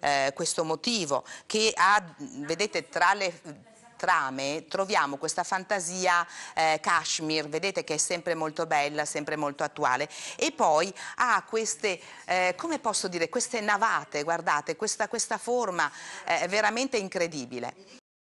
Eh, questo motivo che ha, vedete, tra le trame troviamo questa fantasia eh, Kashmir, vedete che è sempre molto bella, sempre molto attuale e poi ha queste, eh, come posso dire, queste navate, guardate, questa, questa forma eh, veramente incredibile.